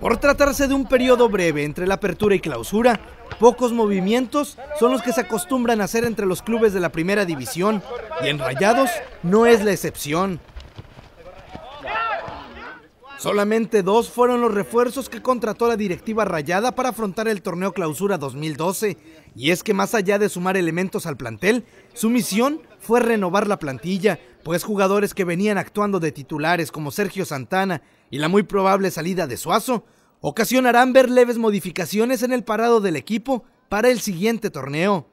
Por tratarse de un periodo breve entre la apertura y clausura, pocos movimientos son los que se acostumbran a hacer entre los clubes de la primera división y en Rayados no es la excepción. Solamente dos fueron los refuerzos que contrató la directiva Rayada para afrontar el torneo Clausura 2012, y es que más allá de sumar elementos al plantel, su misión fue renovar la plantilla pues jugadores que venían actuando de titulares como Sergio Santana y la muy probable salida de Suazo, ocasionarán ver leves modificaciones en el parado del equipo para el siguiente torneo.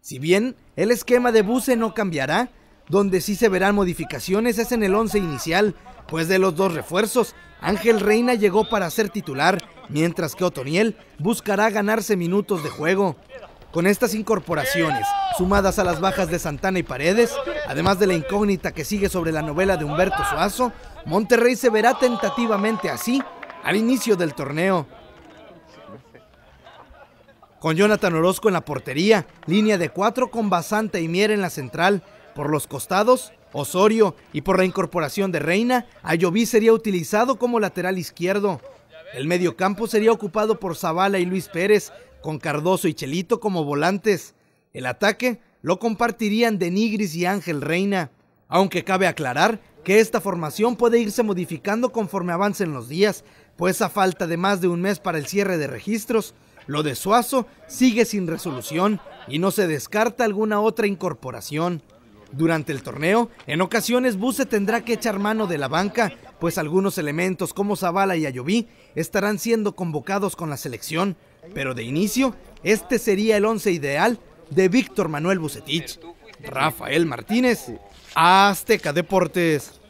Si bien el esquema de Buse no cambiará, donde sí se verán modificaciones es en el once inicial, pues de los dos refuerzos, Ángel Reina llegó para ser titular, mientras que Otoniel buscará ganarse minutos de juego. Con estas incorporaciones, sumadas a las bajas de Santana y Paredes, además de la incógnita que sigue sobre la novela de Humberto Suazo, Monterrey se verá tentativamente así al inicio del torneo. Con Jonathan Orozco en la portería, línea de cuatro con Basanta y Mier en la central, por los costados, Osorio y por la incorporación de Reina, Ayoví sería utilizado como lateral izquierdo. El medio campo sería ocupado por Zavala y Luis Pérez, con Cardoso y Chelito como volantes. El ataque lo compartirían Denigris y Ángel Reina, aunque cabe aclarar que esta formación puede irse modificando conforme avancen los días, pues a falta de más de un mes para el cierre de registros, lo de Suazo sigue sin resolución y no se descarta alguna otra incorporación. Durante el torneo, en ocasiones Buse tendrá que echar mano de la banca pues algunos elementos como Zavala y Ayoví estarán siendo convocados con la selección, pero de inicio este sería el once ideal de Víctor Manuel Bucetich. Rafael Martínez, Azteca Deportes.